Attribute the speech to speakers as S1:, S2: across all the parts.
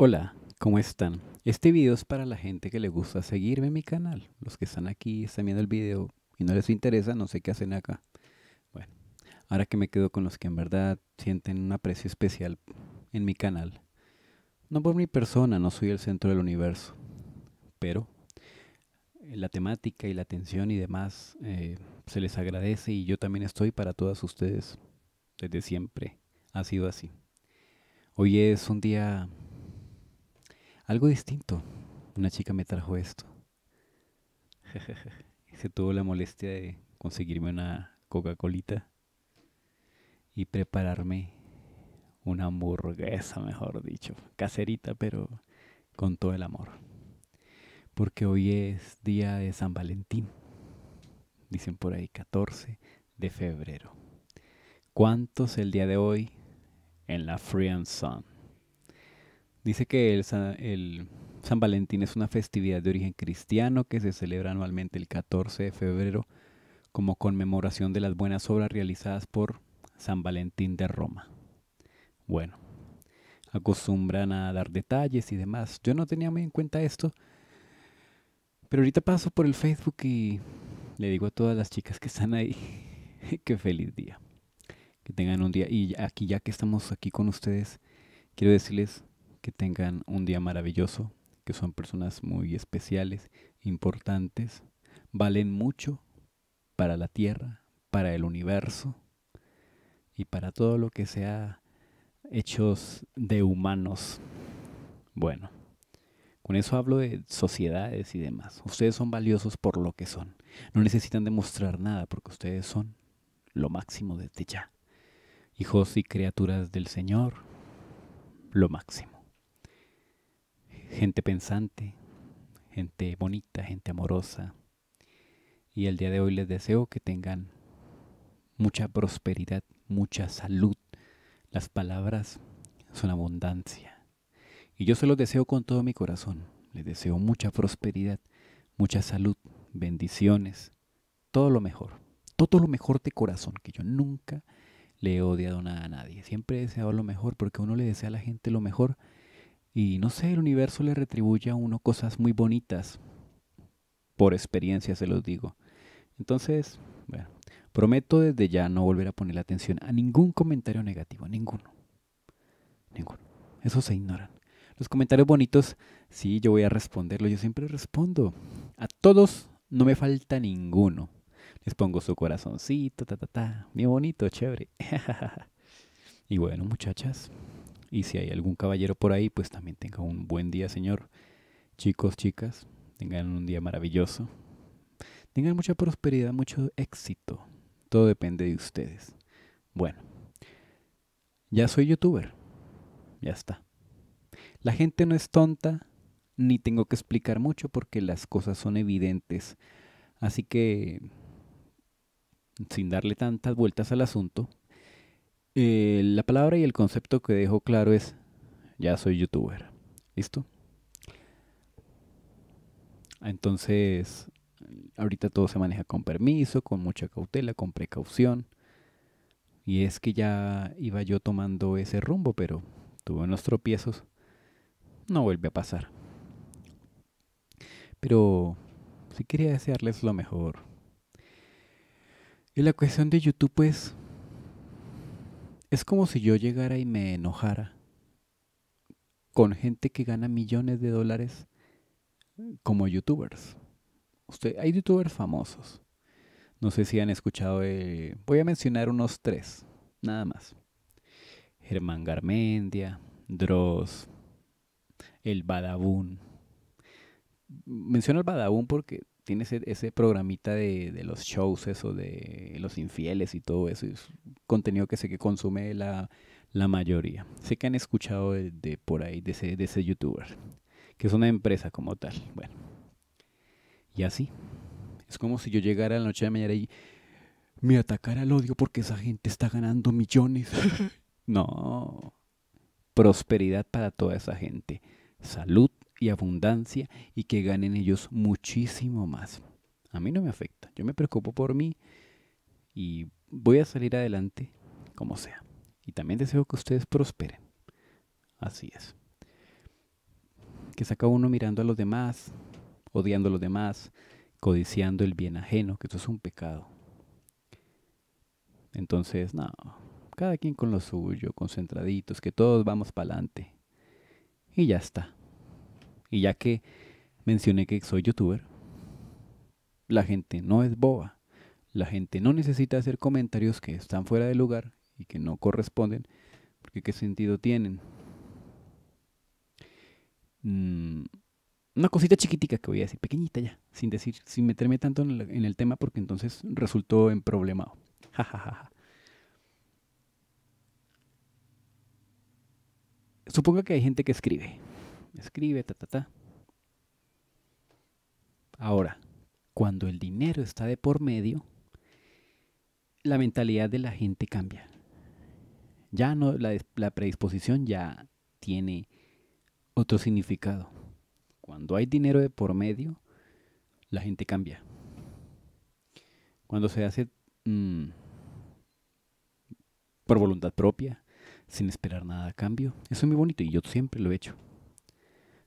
S1: Hola, ¿cómo están? Este video es para la gente que le gusta seguirme en mi canal. Los que están aquí, están viendo el video y no les interesa, no sé qué hacen acá. Bueno, ahora que me quedo con los que en verdad sienten un aprecio especial en mi canal. No por mi persona, no soy el centro del universo. Pero eh, la temática y la atención y demás eh, se les agradece y yo también estoy para todas ustedes. Desde siempre ha sido así. Hoy es un día algo distinto. Una chica me trajo esto. Se tuvo la molestia de conseguirme una Coca-Colita y prepararme una hamburguesa, mejor dicho, caserita, pero con todo el amor. Porque hoy es día de San Valentín, dicen por ahí, 14 de febrero. ¿Cuántos el día de hoy en la Free and Sun? Dice que el San, San, Valentín es una festividad de origen cristiano que se celebra anualmente el 14 de febrero como conmemoración de las buenas obras realizadas por San Valentín de Roma. Bueno, acostumbran a dar detalles y demás. Yo no tenía muy en cuenta esto, pero ahorita paso por el Facebook y le digo a todas las chicas que están ahí que feliz día. Que tengan un día. Y aquí ya que estamos aquí con ustedes, quiero decirles que tengan un día maravilloso, que son personas muy especiales, importantes, valen mucho para la Tierra, para el universo y para todo lo que sea hechos de humanos. Bueno, con eso hablo de sociedades y demás. Ustedes son valiosos por lo que son. No necesitan demostrar nada porque ustedes son lo máximo desde ya. Hijos y criaturas del Señor, lo máximo gente pensante, gente bonita, gente amorosa. Y el día de hoy les deseo que tengan mucha prosperidad, mucha salud. Las palabras son abundancia. Y yo se los deseo con todo mi corazón. Les deseo mucha prosperidad, mucha salud, bendiciones, todo lo mejor. Todo lo mejor de corazón, que yo nunca le he odiado nada a nadie. Siempre he deseado lo mejor porque uno le desea a la gente lo mejor y no sé, el universo le retribuye a uno cosas muy bonitas. Por experiencia se los digo. Entonces, bueno, prometo desde ya no volver a poner atención a ningún comentario negativo, ninguno. Ninguno. Eso se ignoran. Los comentarios bonitos, sí, yo voy a responderlos. Yo siempre respondo. A todos no me falta ninguno. Les pongo su corazoncito, ta, ta, ta. Bien bonito, chévere. y bueno, muchachas, y si hay algún caballero por ahí, pues también tenga un buen día, señor. Chicos, chicas, tengan un día maravilloso. Tengan mucha prosperidad, mucho éxito. Todo depende de ustedes. Bueno, ya soy youtuber. Ya está. La gente no es tonta, ni tengo que explicar mucho porque las cosas son evidentes. Así que, sin darle tantas vueltas al asunto, eh, la palabra y el concepto que dejo claro es, ya soy youtuber. ¿Listo? Entonces, ahorita todo se maneja con permiso, con mucha cautela, con precaución. Y es que ya iba yo tomando ese rumbo, pero tuve unos tropiezos. No vuelve a pasar. Pero sí quería desearles lo mejor. Y la cuestión de YouTube, pues es como si yo llegara y me enojara con gente que gana millones de dólares como youtubers. Usted, hay youtubers famosos. No sé si han escuchado. voy a mencionar unos tres, nada más. Germán Garmendia, Dross, el Badabun. Menciono el Badabun porque tiene ese, programita de, los shows, eso de los infieles y todo eso. Es contenido que sé que consume la, mayoría. Sé que han escuchado de, por ahí, de ese, youtuber, que es una empresa como tal. Bueno, y así. Es como si yo llegara la noche de mañana y me atacara el odio porque esa gente está ganando millones. no. Prosperidad para toda esa gente. Salud y abundancia y que ganen ellos muchísimo más. A mí no me afecta, yo me preocupo por mí y voy a salir adelante como sea. Y también deseo que ustedes prosperen. Así es. Que saca uno mirando a los demás, odiando a los demás, codiciando el bien ajeno, que eso es un pecado. Entonces, no, cada quien con lo suyo, concentraditos, que todos vamos para adelante. Y ya está. Y ya que mencioné que soy youtuber, la gente no es boba. La gente no necesita hacer comentarios que están fuera de lugar y que no corresponden, porque qué sentido tienen. Mm, una cosita chiquitica que voy a decir, pequeñita ya, sin decir, sin meterme tanto en el, tema, porque entonces resultó en problemado. Supongo que hay gente que escribe escribe, ta, ta, ta. Ahora, cuando el dinero está de por medio, la mentalidad de la gente cambia. Ya no, la, predisposición ya tiene otro significado. Cuando hay dinero de por medio, la gente cambia. Cuando se hace mm, por voluntad propia, sin esperar nada a cambio, eso es muy bonito y yo siempre lo he hecho.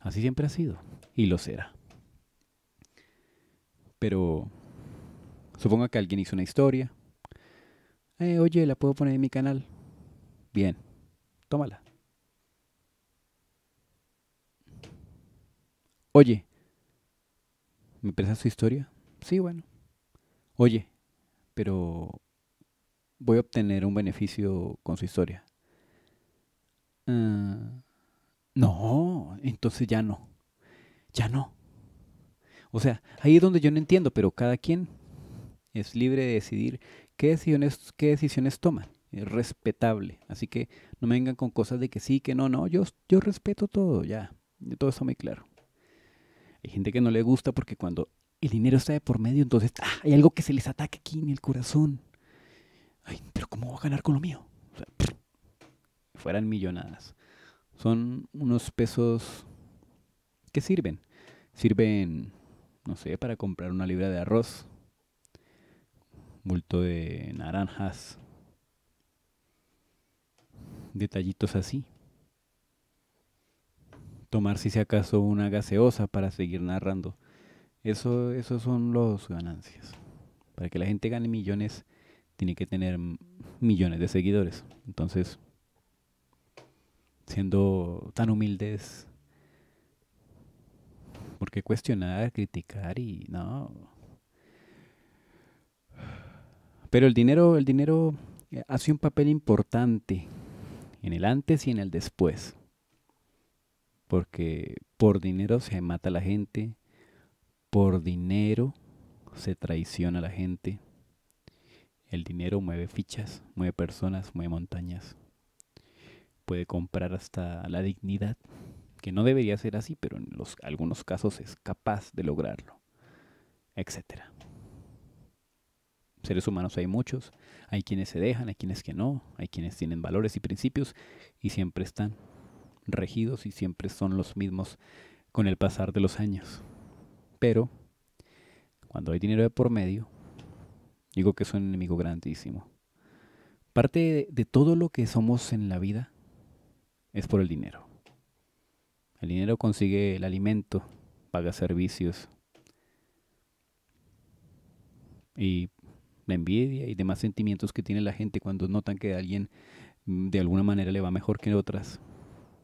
S1: Así siempre ha sido y lo será. Pero suponga que alguien hizo una historia. Eh, oye, la puedo poner en mi canal. Bien, tómala. Oye, ¿me prestas su historia? Sí, bueno. Oye, pero voy a obtener un beneficio con su historia. Ah, no, entonces ya no. Ya no. O sea, ahí es donde yo no entiendo, pero cada quien es libre de decidir qué decisiones, qué decisiones toman. Es respetable. Así que no me vengan con cosas de que sí, que no, no. Yo, yo respeto todo, ya. Todo está muy claro. Hay gente que no le gusta porque cuando el dinero está de por medio, entonces ah, hay algo que se les ataca aquí en el corazón. Ay, pero ¿cómo voy a ganar con lo mío? O sea, fueran millonadas. Son unos pesos que sirven. Sirven, no sé, para comprar una libra de arroz, bulto de naranjas, detallitos así. Tomar si se acaso una gaseosa para seguir narrando. Eso, esos son los ganancias. Para que la gente gane millones, tiene que tener millones de seguidores. Entonces, siendo tan humildes. Porque cuestionar, criticar y no. Pero el dinero, el dinero eh, hace un papel importante en el antes y en el después. Porque por dinero se mata a la gente, por dinero se traiciona a la gente. El dinero mueve fichas, mueve personas, mueve montañas puede comprar hasta la dignidad, que no debería ser así, pero en los, algunos casos es capaz de lograrlo, etc. Seres humanos hay muchos, hay quienes se dejan, hay quienes que no, hay quienes tienen valores y principios y siempre están regidos y siempre son los mismos con el pasar de los años. Pero cuando hay dinero de por medio, digo que es un enemigo grandísimo. Parte de todo lo que somos en la vida es por el dinero. El dinero consigue el alimento, paga servicios y la envidia y demás sentimientos que tiene la gente cuando notan que a alguien mm, de alguna manera le va mejor que otras.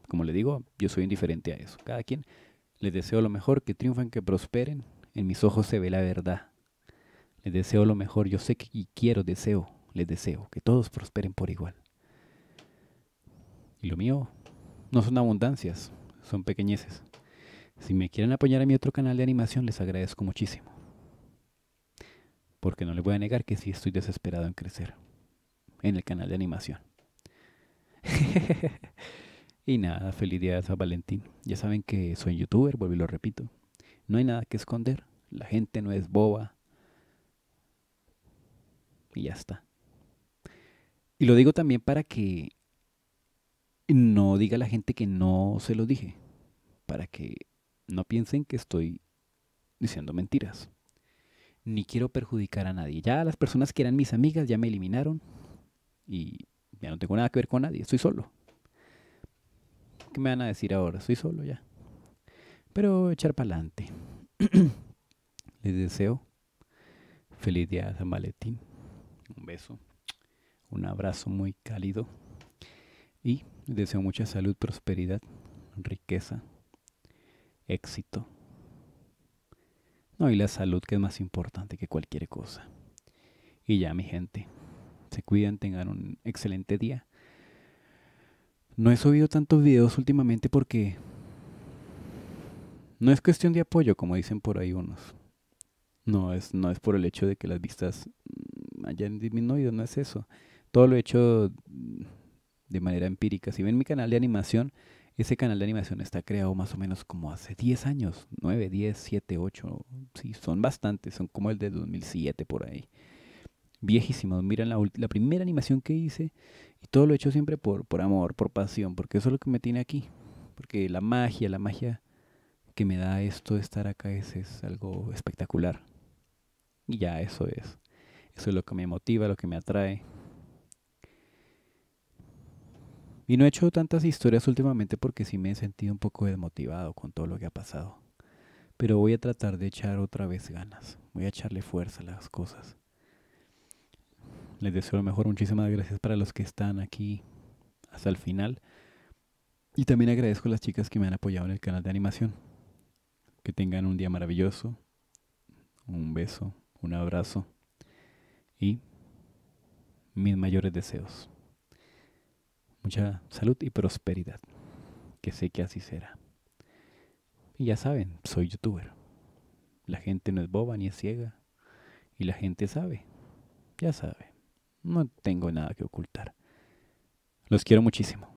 S1: Como le digo, yo soy indiferente a eso. Cada quien les deseo lo mejor, que triunfen, que prosperen. En mis ojos se ve la verdad. Les deseo lo mejor. Yo sé que y quiero, deseo, les deseo que todos prosperen por igual. Y lo mío no son abundancias, son pequeñeces. Si me quieren apoyar a mi otro canal de animación, les agradezco muchísimo. Porque no les voy a negar que sí estoy desesperado en crecer en el canal de animación. y nada, feliz día de San Valentín. Ya saben que soy youtuber, vuelvo y lo repito. No hay nada que esconder. La gente no es boba. Y ya está. Y lo digo también para que diga a la gente que no se lo dije, para que no piensen que estoy diciendo mentiras. Ni quiero perjudicar a nadie. Ya las personas que eran mis amigas ya me eliminaron y ya no tengo nada que ver con nadie, estoy solo. ¿Qué me van a decir ahora? Estoy solo ya. Pero echar para adelante. Les deseo feliz día de San Un beso. Un abrazo muy cálido. Y deseo mucha salud, prosperidad, riqueza, éxito. No, y la salud que es más importante que cualquier cosa. Y ya, mi gente, se cuidan, tengan un excelente día. No he subido tantos videos últimamente porque no es cuestión de apoyo, como dicen por ahí unos. No es, no es por el hecho de que las vistas mm, hayan disminuido, no es eso. Todo lo hecho de manera empírica. Si ven mi canal de animación, ese canal de animación está creado más o menos como hace 10 años, 9, 10, 7, 8, son bastantes, son como el de 2007 por ahí. Viejísimos, miren la, la primera animación que hice y todo lo he hecho siempre por, por amor, por pasión, porque eso es lo que me tiene aquí, porque la magia, la magia que me da esto de estar acá es, es algo espectacular. Y ya eso es, eso es lo que me motiva, lo que me atrae, Y no he hecho tantas historias últimamente porque sí me he sentido un poco desmotivado con todo lo que ha pasado. Pero voy a tratar de echar otra vez ganas. Voy a echarle fuerza a las cosas. Les deseo lo mejor. Muchísimas gracias para los que están aquí hasta el final. Y también agradezco a las chicas que me han apoyado en el canal de animación. Que tengan un día maravilloso. Un beso, un abrazo y mis mayores deseos mucha salud y prosperidad, que sé que así será. Y ya saben, soy youtuber. La gente no es boba ni es ciega. Y la gente sabe, ya sabe. No tengo nada que ocultar. Los quiero muchísimo.